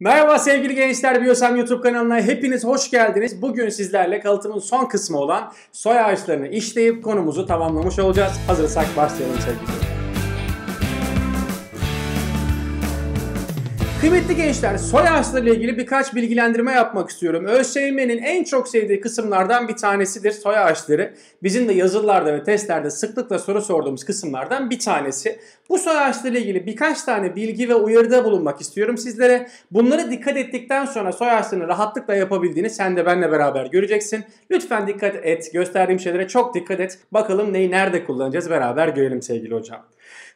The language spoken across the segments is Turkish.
Merhaba sevgili gençler, Biyosem YouTube kanalına hepiniz hoş geldiniz. Bugün sizlerle kalıtımın son kısmı olan soy ağaçlarını işleyip konumuzu tamamlamış olacağız. Hazırsak başlayalım sevgili Kıymetli gençler soy ağaçları ile ilgili birkaç bilgilendirme yapmak istiyorum. ÖSYM'nin en çok sevdiği kısımlardan bir tanesidir soy ağaçları. Bizim de yazılılarda ve testlerde sıklıkla soru sorduğumuz kısımlardan bir tanesi. Bu soy ağaçları ile ilgili birkaç tane bilgi ve uyarıda bulunmak istiyorum sizlere. Bunları dikkat ettikten sonra soy ağaçlarını rahatlıkla yapabildiğini sen de benle beraber göreceksin. Lütfen dikkat et. Gösterdiğim şeylere çok dikkat et. Bakalım neyi nerede kullanacağız beraber görelim sevgili hocam.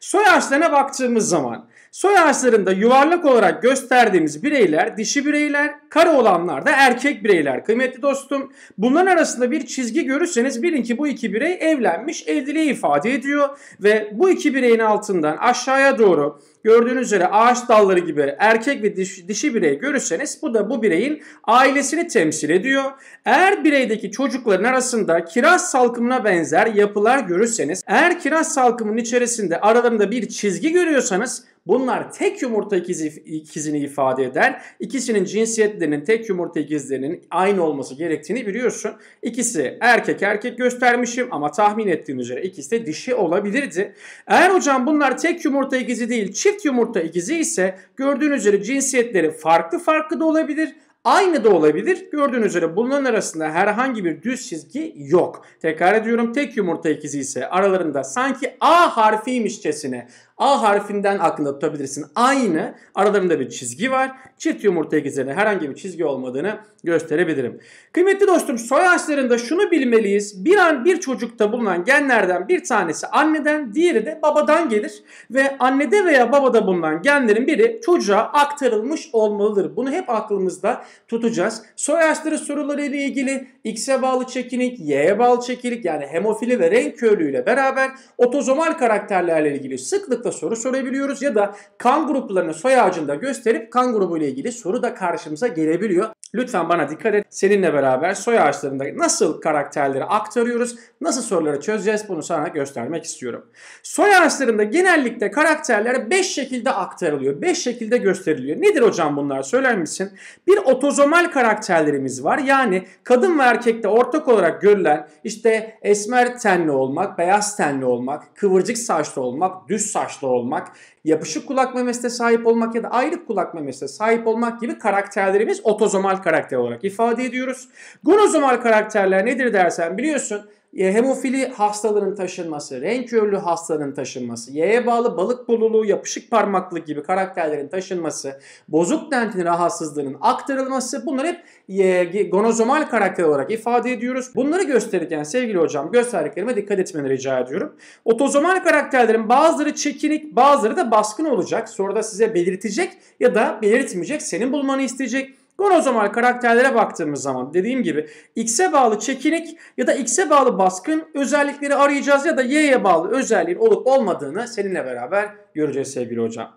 Soy ağaçlarına baktığımız zaman soy ağaçlarında yuvarlak olarak gösterdiğimiz bireyler dişi bireyler, kare olanlar da erkek bireyler. Kıymetli dostum bunların arasında bir çizgi görürseniz bilin ki bu iki birey evlenmiş evliliği ifade ediyor. Ve bu iki bireyin altından aşağıya doğru gördüğünüz üzere ağaç dalları gibi erkek ve dişi, dişi birey görürseniz bu da bu bireyin ailesini temsil ediyor. Eğer bireydeki çocukların arasında kiraz salkımına benzer yapılar görürseniz eğer kiraz salkımının içerisinde aralarında bir çizgi görüyorsanız Bunlar tek yumurta ikizi, ikizini ifade eder. İkisinin cinsiyetlerinin tek yumurta ikizlerinin aynı olması gerektiğini biliyorsun. İkisi erkek erkek göstermişim ama tahmin ettiğim üzere ikisi de dişi olabilirdi. Eğer hocam bunlar tek yumurta ikizi değil çift yumurta ikizi ise gördüğün üzere cinsiyetleri farklı farklı da olabilir. Aynı da olabilir. Gördüğünüz üzere bunların arasında herhangi bir düz çizgi yok. Tekrar ediyorum tek yumurta ikizi ise aralarında sanki A harfiymişçesine A harfinden aklında tutabilirsin. Aynı aralarında bir çizgi var. Çift yumurta ikizlerine herhangi bir çizgi olmadığını gösterebilirim. Kıymetli dostum soy ağaçlarında şunu bilmeliyiz. Bir an bir çocukta bulunan genlerden bir tanesi anneden, diğeri de babadan gelir ve annede veya babada bulunan genlerin biri çocuğa aktarılmış olmalıdır. Bunu hep aklımızda tutacağız. Soy ağaçları soruları ile ilgili X'e bağlı çekinik, Y'ye bağlı çekinik yani hemofili ve renk ile beraber otozomal karakterlerle ilgili sıklıkla da soru sorabiliyoruz ya da kan gruplarını soy ağacında gösterip kan grubu ile ilgili soru da karşımıza gelebiliyor. Lütfen bana dikkat et. Seninle beraber soy ağaçlarında nasıl karakterleri aktarıyoruz, nasıl soruları çözeceğiz bunu sana göstermek istiyorum. Soy ağaçlarında genellikle karakterler 5 şekilde aktarılıyor, 5 şekilde gösteriliyor. Nedir hocam bunlar söyler misin? Bir otozomal karakterlerimiz var. Yani kadın ve erkekte ortak olarak görülen işte esmer tenli olmak, beyaz tenli olmak, kıvırcık saçlı olmak, düz saçlı olmak, yapışık kulak memesine sahip olmak ya da ayrık kulak memesine sahip olmak gibi karakterlerimiz otozomal karakter olarak ifade ediyoruz. Gonozomal karakterler nedir dersen biliyorsun e, hemofili hastalığının taşınması, renk körlüğü hastalığının taşınması, Y'ye bağlı balık bululuğu, yapışık parmaklık gibi karakterlerin taşınması, bozuk dentin rahatsızlığının aktarılması bunlar hep e, gonozomal karakter olarak ifade ediyoruz. Bunları gösterirken sevgili hocam gösterdiklerime dikkat etmeni rica ediyorum. Otozomal karakterlerin bazıları çekinik, bazıları da baskın olacak. Soruda size belirtecek ya da belirtmeyecek, senin bulmanı isteyecek Gonozomal karakterlere baktığımız zaman dediğim gibi X'e bağlı çekinik ya da X'e bağlı baskın özellikleri arayacağız ya da Y'ye bağlı özelliğin olup olmadığını seninle beraber göreceğiz sevgili hocam.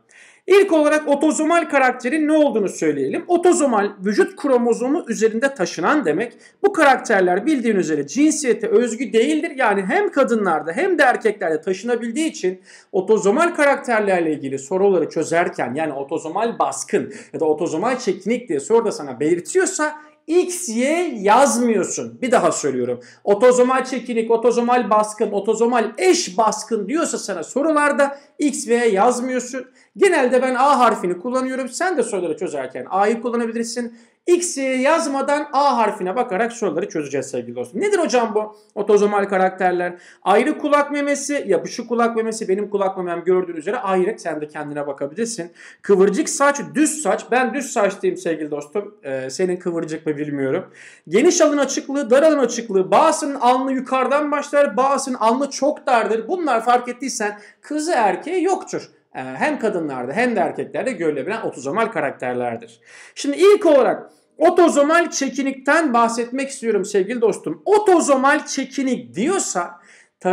İlk olarak otozomal karakterin ne olduğunu söyleyelim. Otozomal vücut kromozomu üzerinde taşınan demek. Bu karakterler bildiğin üzere cinsiyete özgü değildir. Yani hem kadınlarda hem de erkeklerde taşınabildiği için otozomal karakterlerle ilgili soruları çözerken yani otozomal baskın ya da otozomal çekinik diye soru da sana belirtiyorsa X, Y yazmıyorsun. Bir daha söylüyorum. Otozomal çekinik, otozomal baskın, otozomal eş baskın diyorsa sana sorularda X, Y yazmıyorsun. Genelde ben A harfini kullanıyorum. Sen de soruları çözerken A'yı kullanabilirsin. X'i yazmadan A harfine bakarak soruları çözeceğiz sevgili dostum. Nedir hocam bu otozomal karakterler? Ayrı kulak memesi, yapışık kulak memesi, benim kulak memem gördüğün üzere ayrı. Sen de kendine bakabilirsin. Kıvırcık saç, düz saç. Ben düz saç diyeyim sevgili dostum. Ee, senin kıvırcık mı bilmiyorum. Geniş alın açıklığı, dar alın açıklığı. Bazısının alnı yukarıdan başlar, bazısının alnı çok dardır. Bunlar fark ettiysen kızı erkeği yoktur. Ee, hem kadınlarda hem de erkeklerde görülebilen otozomal karakterlerdir. Şimdi ilk olarak otozomal çekinikten bahsetmek istiyorum sevgili dostum. Otozomal çekinik diyorsa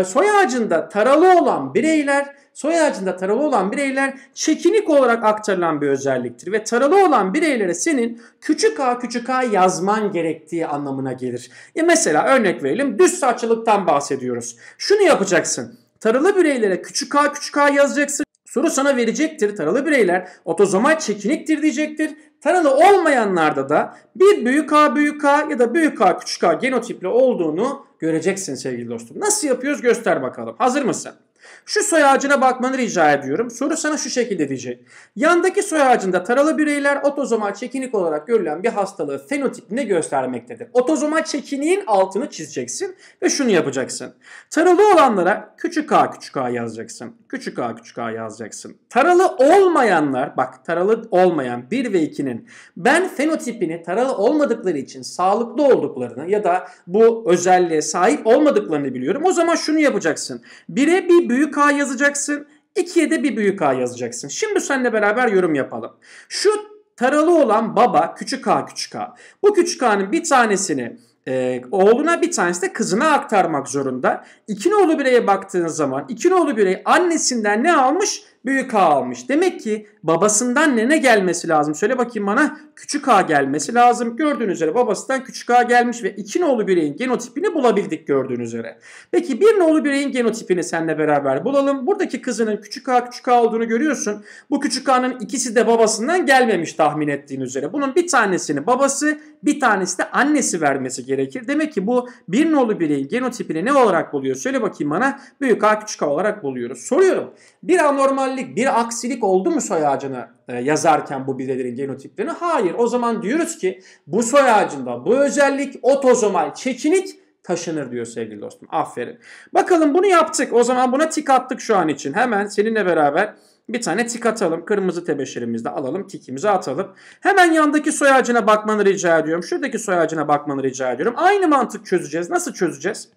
soy ağacında taralı olan bireyler soy ağacında taralı olan bireyler çekinik olarak aktarılan bir özelliktir ve taralı olan bireylere senin küçük a küçük a yazman gerektiği anlamına gelir. Ya mesela örnek verelim düz saçlılıktan bahsediyoruz. Şunu yapacaksın. Taralı bireylere küçük a küçük a yazacaksın. Soru sana verecektir. Taralı bireyler otozomal çekiniktir diyecektir. Taralı olmayanlarda da bir büyük A büyük A ya da büyük A küçük A genotipli olduğunu göreceksin sevgili dostum. Nasıl yapıyoruz göster bakalım. Hazır mısın? Şu soy ağacına bakmanı rica ediyorum. Soru sana şu şekilde diyecek. Yandaki soy ağacında taralı bireyler otozomal çekinik olarak görülen bir hastalığı fenotipinde göstermektedir. Otozomal çekiniğin altını çizeceksin ve şunu yapacaksın. Taralı olanlara küçük a küçük a yazacaksın. Küçük a küçük a yazacaksın. Taralı olmayanlar bak taralı olmayan 1 ve 2'nin ben fenotipini taralı olmadıkları için sağlıklı olduklarını ya da bu özelliğe sahip olmadıklarını biliyorum. O zaman şunu yapacaksın. 1'e bir büyük A yazacaksın. 2'ye de bir büyük A yazacaksın. Şimdi seninle beraber yorum yapalım. Şu taralı olan baba küçük A küçük A. Bu küçük A'nın bir tanesini e, oğluna bir tanesi de kızına aktarmak zorunda. İki nolu bireye baktığın zaman iki nolu birey annesinden ne almış? büyük A almış. Demek ki babasından nene gelmesi lazım. Söyle bakayım bana küçük A gelmesi lazım. Gördüğünüz üzere babasından küçük A gelmiş ve iki nolu bireyin genotipini bulabildik gördüğünüz üzere. Peki bir nolu bireyin genotipini seninle beraber bulalım. Buradaki kızının küçük A küçük A olduğunu görüyorsun. Bu küçük A'nın ikisi de babasından gelmemiş tahmin ettiğin üzere. Bunun bir tanesini babası bir tanesi de annesi vermesi gerekir. Demek ki bu bir nolu bireyin genotipini ne olarak buluyor? Söyle bakayım bana büyük A küçük A olarak buluyoruz. Soruyorum. Bir anormal anormallik, bir aksilik oldu mu soy ağacını e, yazarken bu bireylerin genotiplerini? Hayır. O zaman diyoruz ki bu soy ağacında bu özellik otozomal çekinik taşınır diyor sevgili dostum. Aferin. Bakalım bunu yaptık. O zaman buna tik attık şu an için. Hemen seninle beraber bir tane tik atalım. Kırmızı tebeşirimizde alalım. Tikimizi atalım. Hemen yandaki soy ağacına bakmanı rica ediyorum. Şuradaki soy ağacına bakmanı rica ediyorum. Aynı mantık çözeceğiz. Nasıl çözeceğiz?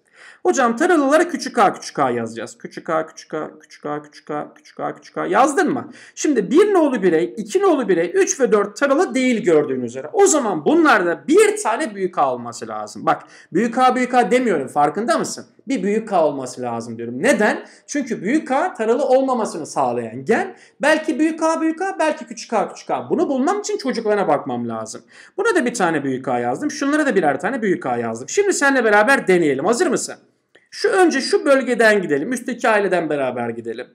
Hocam taralalara küçük a küçük a yazacağız. Küçük a küçük a küçük a küçük a küçük a küçük a yazdın mı? Şimdi 1 nolu birey, 2 nolu birey, 3 ve 4 taralı değil gördüğün üzere. O zaman bunlarda bir tane büyük a olması lazım. Bak büyük a büyük a demiyorum farkında mısın? Bir büyük a olması lazım diyorum. Neden? Çünkü büyük a taralı olmamasını sağlayan gen. Belki büyük a büyük a belki küçük a küçük a. Bunu bulmam için çocuklarına bakmam lazım. Buna da bir tane büyük a yazdım. Şunlara da birer tane büyük a yazdım. Şimdi seninle beraber deneyelim. Hazır mısın? Şu önce şu bölgeden gidelim. Üstteki aileden beraber gidelim.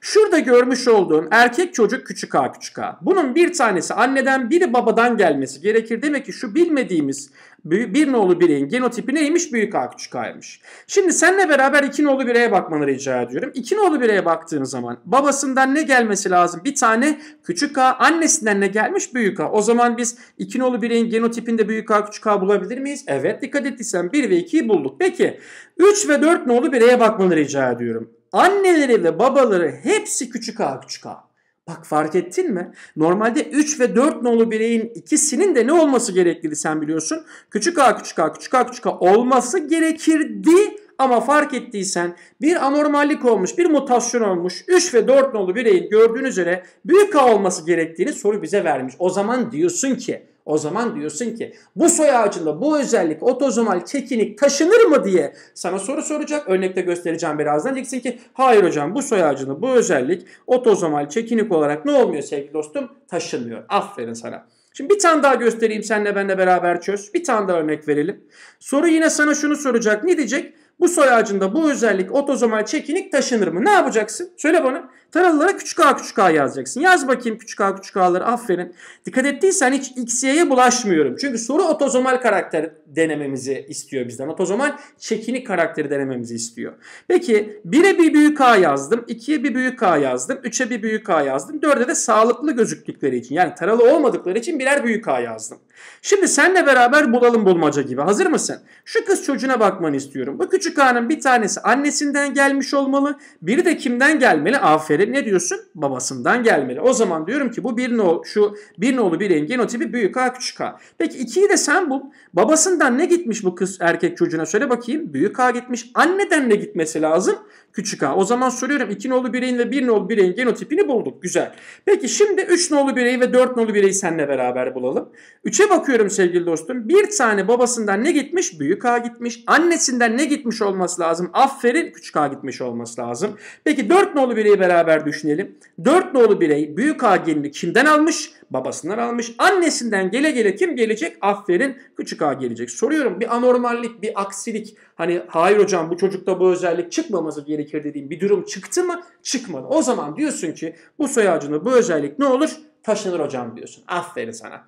Şurada görmüş olduğum erkek çocuk küçük a küçük a. Bunun bir tanesi anneden biri babadan gelmesi gerekir. Demek ki şu bilmediğimiz bir nolu bireyin genotipi neymiş? Büyük a küçük a'ymış. Şimdi seninle beraber iki nolu bireye bakmanı rica ediyorum. İki nolu bireye baktığın zaman babasından ne gelmesi lazım? Bir tane küçük a, annesinden ne gelmiş? Büyük a. O zaman biz iki nolu bireyin genotipinde büyük a küçük a bulabilir miyiz? Evet dikkat ettiysen 1 ve 2'yi bulduk. Peki 3 ve 4 4 nolu bireye bakmanı rica ediyorum. Anneleri ve babaları hepsi küçük a küçük a. Bak fark ettin mi? Normalde 3 ve 4 nolu bireyin ikisinin de ne olması gerekirdi sen biliyorsun. Küçük a küçük a küçük a küçük a olması gerekirdi ama fark ettiysen bir anormallik olmuş, bir mutasyon olmuş. 3 ve 4 nolu bireyin gördüğünüz üzere büyük A olması gerektiğini soru bize vermiş. O zaman diyorsun ki o zaman diyorsun ki bu soy ağacında bu özellik otozomal kekinik taşınır mı diye sana soru soracak. Örnekte göstereceğim birazdan. Diyeceksin ki hayır hocam bu soy ağacında bu özellik otozomal çekinik olarak ne olmuyor sevgili dostum? Taşınmıyor. Aferin sana. Şimdi bir tane daha göstereyim senle benle beraber çöz. Bir tane daha örnek verelim. Soru yine sana şunu soracak. Ne diyecek? Bu soy ağacında bu özellik otozomal çekinik taşınır mı? Ne yapacaksın? Söyle bana. Taralılara küçük a küçük a yazacaksın. Yaz bakayım küçük a küçük a'ları aferin. Dikkat ettiysen hiç x bulaşmıyorum. Çünkü soru otozomal karakter denememizi istiyor bizden. Otozomal çekinik karakteri denememizi istiyor. Peki 1'e bir büyük a yazdım. 2'ye bir büyük a yazdım. 3'e bir büyük a yazdım. 4'e de sağlıklı gözüktükleri için yani taralı olmadıkları için birer büyük a yazdım. Şimdi senle beraber bulalım bulmaca gibi. Hazır mısın? Şu kız çocuğuna bakmanı istiyorum. Bu küçük hanım bir tanesi annesinden gelmiş olmalı. Biri de kimden gelmeli? Aferin ne diyorsun? Babasından gelmeli. O zaman diyorum ki bu bir no, şu bir nolu bir engin o tipi büyük A küçük A. Peki ikiyi de sen bul. Babasından ne gitmiş bu kız erkek çocuğuna söyle bakayım. Büyük A gitmiş. Anneden ne gitmesi lazım? Küçük A. O zaman soruyorum iki nolu bireyin ve bir nolu bireyin genotipini bulduk. Güzel. Peki şimdi üç nolu bireyi ve dört nolu bireyi seninle beraber bulalım. Üçe bakıyorum sevgili dostum. Bir tane babasından ne gitmiş? Büyük A gitmiş. Annesinden ne gitmiş olması lazım? Aferin küçük A gitmiş olması lazım. Peki dört nolu bireyi beraber düşünelim. Dört nolu birey büyük A genini kimden almış? Babasından almış. Annesinden gele gele kim gelecek? Aferin küçük A gelecek. Soruyorum bir anormallik, bir aksilik. Hani hayır hocam bu çocukta bu özellik çıkmaması gerekir dediğim bir durum çıktı mı? Çıkmadı. O zaman diyorsun ki bu soy ağacında bu özellik ne olur? Taşınır hocam diyorsun. Aferin sana.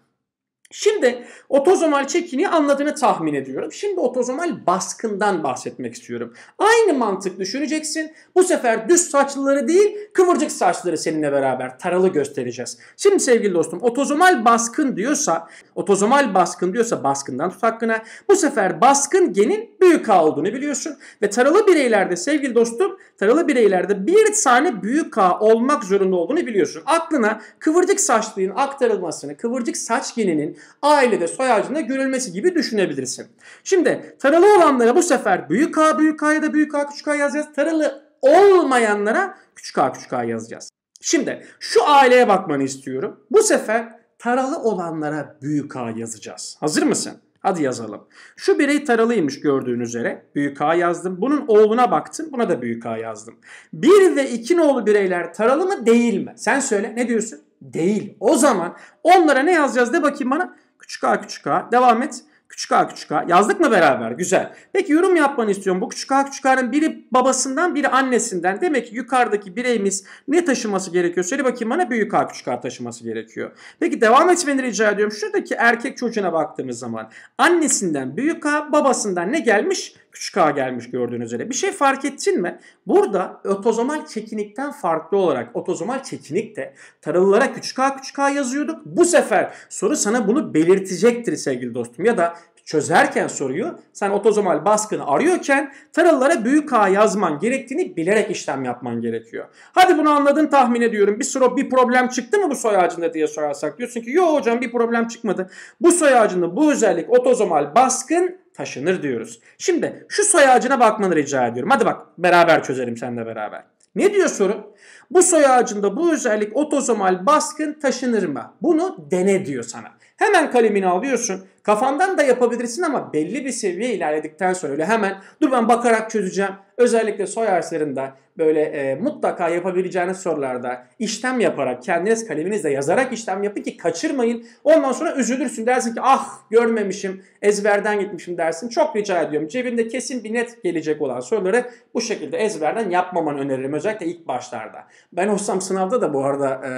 Şimdi otozomal çekini anladığını tahmin ediyorum. Şimdi otozomal baskından bahsetmek istiyorum. Aynı mantık düşüneceksin. Bu sefer düz saçlıları değil kıvırcık saçları seninle beraber taralı göstereceğiz. Şimdi sevgili dostum otozomal baskın diyorsa otozomal baskın diyorsa baskından tut hakkına. Bu sefer baskın genin büyük A olduğunu biliyorsun. Ve taralı bireylerde sevgili dostum taralı bireylerde bir tane büyük A olmak zorunda olduğunu biliyorsun. Aklına kıvırcık saçlığın aktarılmasını kıvırcık saç geninin ailede soy ağacında görülmesi gibi düşünebilirsin. Şimdi taralı olanlara bu sefer büyük A büyük A ya da büyük A küçük A yazacağız. Taralı olmayanlara küçük A küçük A yazacağız. Şimdi şu aileye bakmanı istiyorum. Bu sefer taralı olanlara büyük A yazacağız. Hazır mısın? Hadi yazalım. Şu birey taralıymış gördüğün üzere. Büyük A yazdım. Bunun oğluna baktım. Buna da büyük A yazdım. Bir ve iki nolu bireyler taralı mı değil mi? Sen söyle ne diyorsun? değil. O zaman onlara ne yazacağız de bakayım bana. Küçük a küçük a devam et. Küçük a küçük a yazdık mı beraber? Güzel. Peki yorum yapmanı istiyorum. Bu küçük a küçük a'nın biri babasından biri annesinden. Demek ki yukarıdaki bireyimiz ne taşıması gerekiyor? Söyle bakayım bana büyük a küçük a taşıması gerekiyor. Peki devam etmeni rica ediyorum. Şuradaki erkek çocuğuna baktığımız zaman annesinden büyük a babasından ne gelmiş? Küçük a gelmiş gördüğünüz üzere. Bir şey fark ettin mi? Burada otozomal çekinikten farklı olarak otozomal çekinikte taralılara küçük a küçük a yazıyorduk. Bu sefer soru sana bunu belirtecektir sevgili dostum. Ya da çözerken soruyu sen otozomal baskını arıyorken taralılara büyük A yazman gerektiğini bilerek işlem yapman gerekiyor. Hadi bunu anladın tahmin ediyorum. Bir soru bir problem çıktı mı bu soy ağacında diye sorarsak diyorsun ki yok hocam bir problem çıkmadı. Bu soy ağacında bu özellik otozomal baskın taşınır diyoruz. Şimdi şu soy ağacına bakmanı rica ediyorum. Hadi bak beraber çözelim seninle beraber. Ne diyor soru? Bu soy ağacında bu özellik otozomal baskın taşınır mı? Bunu dene diyor sana. Hemen kalemini alıyorsun. Kafandan da yapabilirsin ama belli bir seviye ilerledikten sonra öyle hemen dur ben bakarak çözeceğim. Özellikle soy harflerinde böyle e, mutlaka yapabileceğiniz sorularda işlem yaparak kendiniz kaleminizle yazarak işlem yapın ki kaçırmayın. Ondan sonra üzülürsün dersin ki ah görmemişim ezberden gitmişim dersin. Çok rica ediyorum cebinde kesin bir net gelecek olan soruları bu şekilde ezberden yapmamanı öneririm özellikle ilk başlarda. Ben olsam sınavda da bu arada e,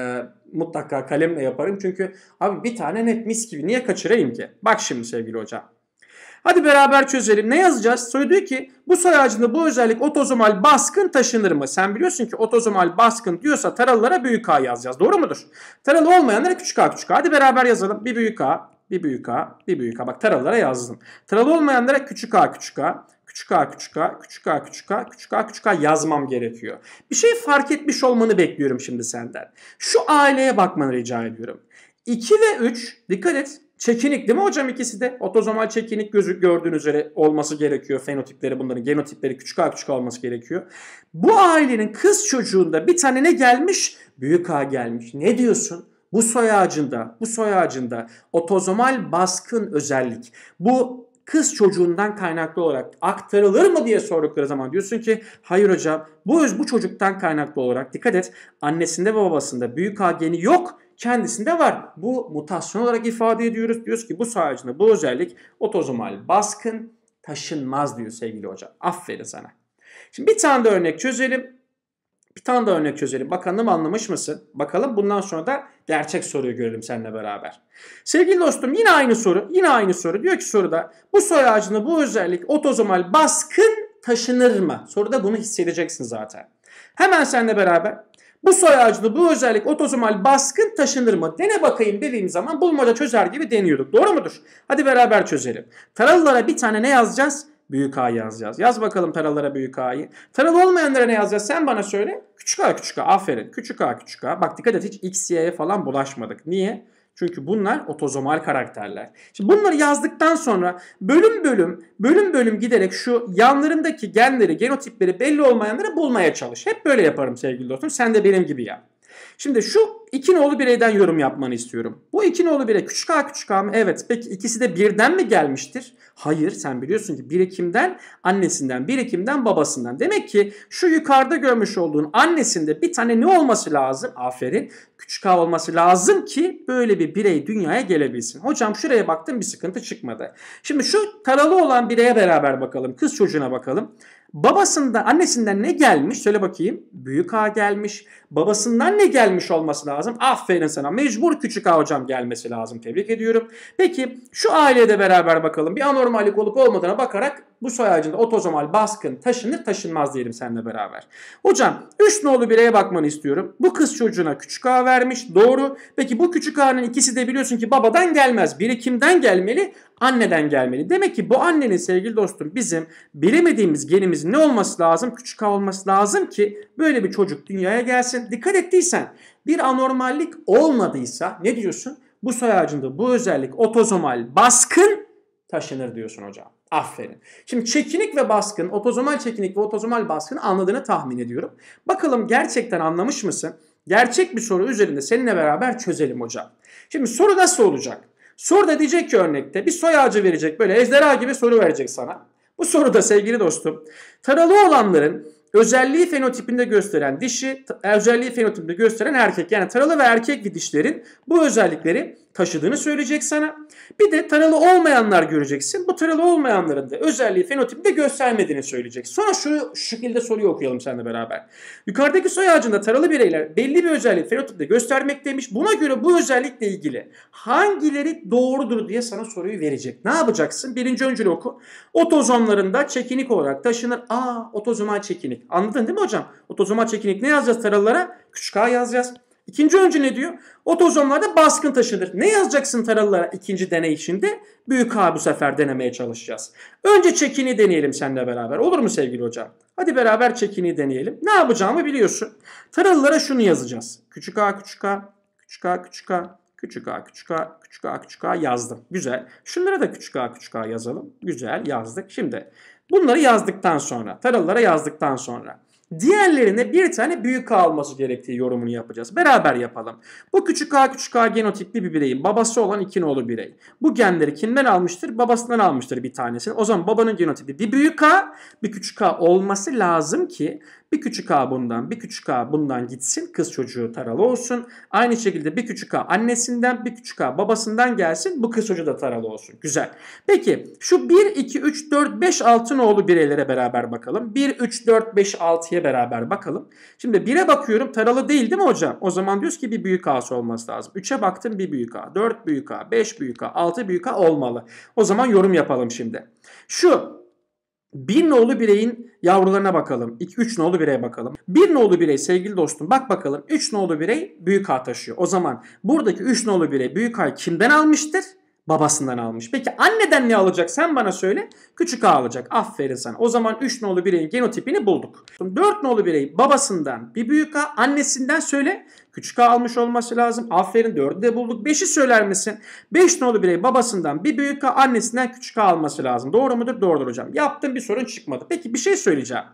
mutlaka kalemle yaparım çünkü abi bir tane net mis gibi niye kaçırayım ki? Bak Bak şimdi sevgili hocam. Hadi beraber çözelim. Ne yazacağız? Soru diyor ki bu soy ağacında bu özellik otozomal baskın taşınır mı? Sen biliyorsun ki otozomal baskın diyorsa taralılara büyük A yazacağız. Doğru mudur? Taralı olmayanlara küçük A küçük A. Hadi beraber yazalım. Bir büyük A, bir büyük A, bir büyük A. Bak taralılara yazdım. Taralı olmayanlara küçük A küçük A. Küçük A küçük A, küçük A küçük A, küçük A küçük A yazmam gerekiyor. Bir şey fark etmiş olmanı bekliyorum şimdi senden. Şu aileye bakmanı rica ediyorum. 2 ve 3 dikkat et Çekinik değil mi hocam ikisi de? Otozomal çekinik gözü gördüğünüz üzere olması gerekiyor. Fenotipleri bunların genotipleri küçük A küçük A olması gerekiyor. Bu ailenin kız çocuğunda bir tane ne gelmiş? Büyük A gelmiş. Ne diyorsun? Bu soy ağacında, bu soy ağacında otozomal baskın özellik. Bu kız çocuğundan kaynaklı olarak aktarılır mı diye sordukları zaman diyorsun ki hayır hocam bu öz bu çocuktan kaynaklı olarak dikkat et annesinde ve babasında büyük A geni yok kendisinde var. Bu mutasyon olarak ifade ediyoruz. Diyoruz ki bu sayesinde bu özellik otozomal baskın taşınmaz diyor sevgili hocam. Aferin sana. Şimdi bir tane de örnek çözelim. Bir tane daha örnek çözelim. Bakalım anlamış mısın? Bakalım bundan sonra da gerçek soruyu görelim seninle beraber. Sevgili dostum yine aynı soru. Yine aynı soru. Diyor ki soruda bu soy ağacında bu özellik otozomal baskın taşınır mı? Soruda bunu hissedeceksin zaten. Hemen seninle beraber bu soy ağacında bu özellik otozomal baskın taşınır mı? Dene bakayım dediğim zaman bulmaca çözer gibi deniyorduk. Doğru mudur? Hadi beraber çözelim. Taralılara bir tane ne yazacağız? Büyük A yazacağız. Yaz bakalım taralılara büyük A'yı. Taralı olmayanlara ne yazacağız? Sen bana söyle. Küçük A küçük A. Aferin. Küçük A küçük A. Bak dikkat et hiç X, Y'ye falan bulaşmadık. Niye? Çünkü bunlar otozomal karakterler. Şimdi bunları yazdıktan sonra bölüm bölüm, bölüm bölüm giderek şu yanlarındaki genleri, genotipleri belli olmayanları bulmaya çalış. Hep böyle yaparım sevgili dostum. Sen de benim gibi yap. Şimdi şu iki nolu bireyden yorum yapmanı istiyorum. Bu iki nolu birey küçük a küçük a mı? Evet. Peki ikisi de birden mi gelmiştir? Hayır. Sen biliyorsun ki birikimden, Annesinden. birikimden Babasından. Demek ki şu yukarıda görmüş olduğun annesinde bir tane ne olması lazım? Aferin. Küçük a olması lazım ki böyle bir birey dünyaya gelebilsin. Hocam şuraya baktım bir sıkıntı çıkmadı. Şimdi şu taralı olan bireye beraber bakalım. Kız çocuğuna bakalım. Babasında annesinden ne gelmiş? Söyle bakayım. Büyük A gelmiş. Babasından ne gelmiş olması lazım? Aferin sana. Mecbur küçük A hocam gelmesi lazım. Tebrik ediyorum. Peki şu ailede beraber bakalım. Bir anormallik olup olmadığına bakarak bu soy ağacında otozomal baskın taşınır taşınmaz diyelim seninle beraber. Hocam 3 nolu bireye bakmanı istiyorum. Bu kız çocuğuna küçük A vermiş doğru. Peki bu küçük A'nın ikisi de biliyorsun ki babadan gelmez. Biri kimden gelmeli? Anneden gelmeli. Demek ki bu annenin sevgili dostum bizim bilemediğimiz genimizin ne olması lazım? Küçük A olması lazım ki böyle bir çocuk dünyaya gelsin. Dikkat ettiysen bir anormallik olmadıysa ne diyorsun? Bu soy ağacında bu özellik otozomal baskın taşınır diyorsun hocam. Aferin. Şimdi çekinik ve baskın, otozomal çekinik ve otozomal baskını anladığını tahmin ediyorum. Bakalım gerçekten anlamış mısın? Gerçek bir soru üzerinde seninle beraber çözelim hocam. Şimdi soru nasıl olacak? da diyecek ki örnekte bir soy ağacı verecek böyle ejderha gibi soru verecek sana. Bu soruda sevgili dostum taralı olanların özelliği fenotipinde gösteren dişi, e, özelliği fenotipinde gösteren erkek. Yani taralı ve erkekli dişlerin bu özellikleri taşıdığını söyleyecek sana. Bir de taralı olmayanlar göreceksin. Bu taralı olmayanların da özelliği fenotipinde göstermediğini söyleyecek. Sonra şu, şu şekilde soruyu okuyalım seninle beraber. Yukarıdaki soy ağacında taralı bireyler belli bir özelliği göstermek demiş. Buna göre bu özellikle ilgili hangileri doğrudur diye sana soruyu verecek. Ne yapacaksın? Birinci öncül oku. Otozomlarında çekinik olarak taşınır. Aa otozomal çekinik çekinik. Anladın değil mi hocam? Otozoma çekinik ne yazacağız taralılara? Küçük A yazacağız. İkinci önce ne diyor? Otozomlarda baskın taşınır. Ne yazacaksın taralılara ikinci deney içinde? Büyük A bu sefer denemeye çalışacağız. Önce çekini deneyelim seninle beraber. Olur mu sevgili hocam? Hadi beraber çekini deneyelim. Ne yapacağımı biliyorsun. Taralılara şunu yazacağız. Küçük A küçük A küçük A küçük A Küçük a, küçük a, küçük a, küçük a yazdım. Güzel. Şunlara da küçük a, küçük a yazalım. Güzel yazdık. Şimdi Bunları yazdıktan sonra, taralara yazdıktan sonra diğerlerine bir tane büyük A olması gerektiği yorumunu yapacağız. Beraber yapalım. Bu küçük A küçük A genotipli bir bireyin babası olan iki nolu birey. Bu genleri kimden almıştır? Babasından almıştır bir tanesini. O zaman babanın genotipi bir büyük A bir küçük A olması lazım ki bir küçük a bundan, bir küçük a bundan gitsin. Kız çocuğu taralı olsun. Aynı şekilde bir küçük a annesinden, bir küçük a babasından gelsin. Bu kız çocuğu da taralı olsun. Güzel. Peki şu 1, 2, 3, 4, 5, 6 oğlu bireylere beraber bakalım. 1, 3, 4, 5, 6'ya beraber bakalım. Şimdi 1'e bakıyorum taralı değil değil mi hocam? O zaman diyoruz ki bir büyük a'sı olması lazım. 3'e baktım bir büyük a, 4 büyük a, 5 büyük a, 6 büyük a olmalı. O zaman yorum yapalım şimdi. Şu bir nolu bireyin yavrularına bakalım. 3 nolu bireye bakalım. Bir nolu birey sevgili dostum bak bakalım 3 nolu birey büyük A taşıyor. O zaman buradaki 3 nolu birey büyük A kimden almıştır? babasından almış. Peki anneden ne alacak sen bana söyle. Küçük a alacak. Aferin sana. O zaman 3 nolu bireyin genotipini bulduk. 4 nolu birey babasından bir büyük a annesinden söyle. Küçük a almış olması lazım. Aferin 4'ü de bulduk. 5'i söyler misin? 5 nolu birey babasından bir büyük a annesinden küçük a alması lazım. Doğru mudur? Doğrudur hocam. Yaptım bir sorun çıkmadı. Peki bir şey söyleyeceğim.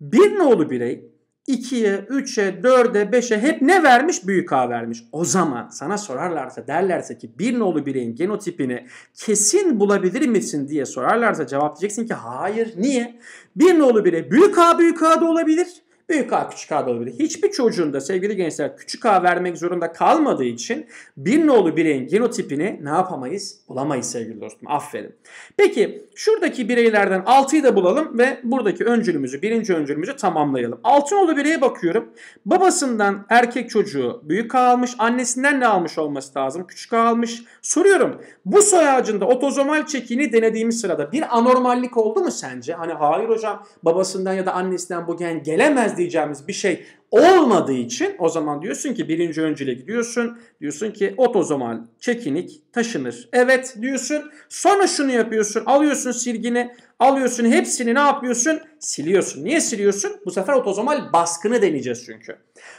Bir nolu birey 2'ye, 3'e, 4'e, 5'e hep ne vermiş? Büyük A vermiş. O zaman sana sorarlarsa derlerse ki bir nolu bireyin genotipini kesin bulabilir misin diye sorarlarsa cevap diyeceksin ki hayır. Niye? Bir nolu birey büyük A büyük A da olabilir. Büyük A küçük A da olabilir. Hiçbir çocuğun da sevgili gençler küçük A vermek zorunda kalmadığı için bir nolu bireyin genotipini ne yapamayız? Bulamayız sevgili dostum. Aferin. Peki şuradaki bireylerden 6'yı da bulalım ve buradaki öncülümüzü, birinci öncülümüzü tamamlayalım. 6 nolu bireye bakıyorum. Babasından erkek çocuğu büyük A almış. Annesinden ne almış olması lazım? Küçük A almış. Soruyorum. Bu soy ağacında otozomal çekini denediğimiz sırada bir anormallik oldu mu sence? Hani hayır hocam babasından ya da annesinden bu gen gelemez diyeceğimiz bir şey olmadığı için o zaman diyorsun ki birinci öncüle gidiyorsun. Diyorsun ki otozomal çekinik taşınır. Evet diyorsun. Sonra şunu yapıyorsun. Alıyorsun silgini. Alıyorsun hepsini ne yapıyorsun? Siliyorsun. Niye siliyorsun? Bu sefer otozomal baskını deneyeceğiz çünkü.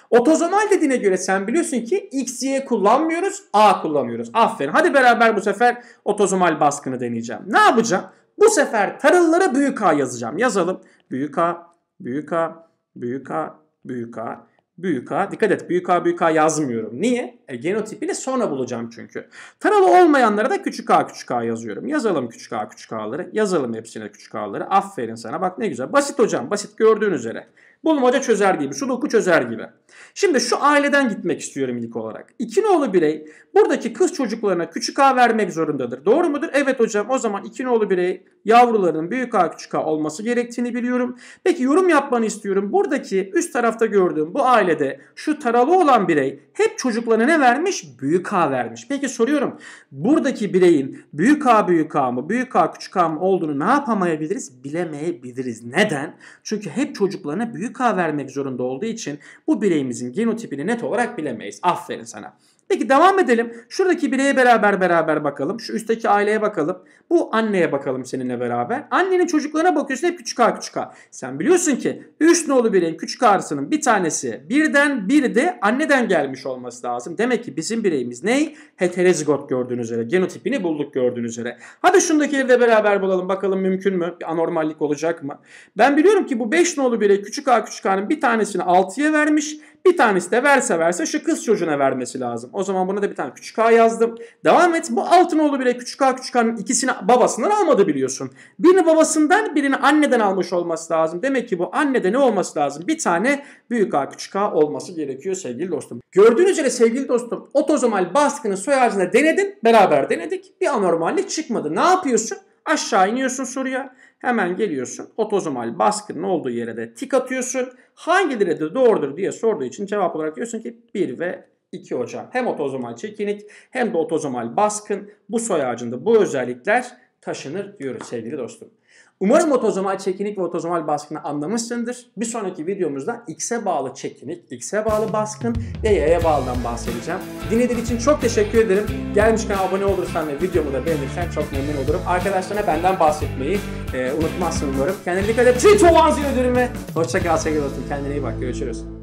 Otozomal dediğine göre sen biliyorsun ki X, Y kullanmıyoruz. A kullanıyoruz. Aferin. Hadi beraber bu sefer otozomal baskını deneyeceğim. Ne yapacağım? Bu sefer tarıllara büyük A yazacağım. Yazalım. Büyük A, büyük A, Büyük A, büyük A, büyük A. Dikkat et büyük A büyük A yazmıyorum. Niye? E, genotipini sonra bulacağım çünkü. Taralı olmayanlara da küçük A küçük A yazıyorum. Yazalım küçük A küçük A'ları. Yazalım hepsine küçük A'ları. Aferin sana bak ne güzel. Basit hocam basit gördüğün üzere. Bulmaca çözer gibi, sudoku çözer gibi. Şimdi şu aileden gitmek istiyorum ilk olarak. İki nolu birey buradaki kız çocuklarına küçük A vermek zorundadır. Doğru mudur? Evet hocam o zaman iki nolu birey Yavruların büyük A küçük A olması gerektiğini biliyorum. Peki yorum yapmanı istiyorum. Buradaki üst tarafta gördüğüm bu ailede şu taralı olan birey hep çocuklarına ne vermiş? Büyük A vermiş. Peki soruyorum. Buradaki bireyin büyük A büyük A mı büyük A küçük A mı olduğunu ne yapamayabiliriz? Bilemeyebiliriz. Neden? Çünkü hep çocuklarına büyük A vermek zorunda olduğu için bu bireyimizin genotipini net olarak bilemeyiz. Aferin sana. Peki devam edelim. Şuradaki bireye beraber beraber bakalım. Şu üstteki aileye bakalım. Bu anneye bakalım seninle beraber. Annenin çocuklarına bakıyorsun hep küçük a küçük a. Sen biliyorsun ki üst nolu bireyin küçük a'sının bir tanesi birden bir de anneden gelmiş olması lazım. Demek ki bizim bireyimiz ney? Heterozigot gördüğünüz üzere. Genotipini bulduk gördüğünüz üzere. Hadi şundakileri de beraber bulalım. Bakalım mümkün mü? Bir anormallik olacak mı? Ben biliyorum ki bu 5 nolu birey küçük a küçük a'nın bir tanesini 6'ya vermiş. Bir tanesi de verse verse şu kız çocuğuna vermesi lazım. O zaman buna da bir tane küçük A yazdım. Devam et. Bu Altınoğlu bile küçük A küçük A'nın ikisini babasından almadı biliyorsun. Birini babasından birini anneden almış olması lazım. Demek ki bu annede ne olması lazım? Bir tane büyük A küçük A olması gerekiyor sevgili dostum. Gördüğünüz üzere sevgili dostum otozomal baskının soy ağacında denedin. Beraber denedik. Bir anormallik çıkmadı. Ne yapıyorsun? Aşağı iniyorsun soruya. Hemen geliyorsun otozomal baskının olduğu yere de tik atıyorsun. Hangileri de doğrudur diye sorduğu için cevap olarak diyorsun ki 1 ve 2 hocam. Hem otozomal çekinik hem de otozomal baskın bu soy ağacında bu özellikler taşınır diyoruz sevgili dostum. Umarım otozomal çekinik ve otozomal baskını anlamışsındır. Bir sonraki videomuzda X'e bağlı çekinik, X'e bağlı baskın ve Y'ye bağlıdan bahsedeceğim. Dinlediğin için çok teşekkür ederim. Gelmişken abone olursan ve videomu da beğenirsen çok memnun olurum. Arkadaşlarına benden bahsetmeyi e, unutmazsın umarım. Kendine dikkat et. Çiğ çoğulan ve hoşça kal sevgili dostum. Kendine iyi bak. Görüşürüz.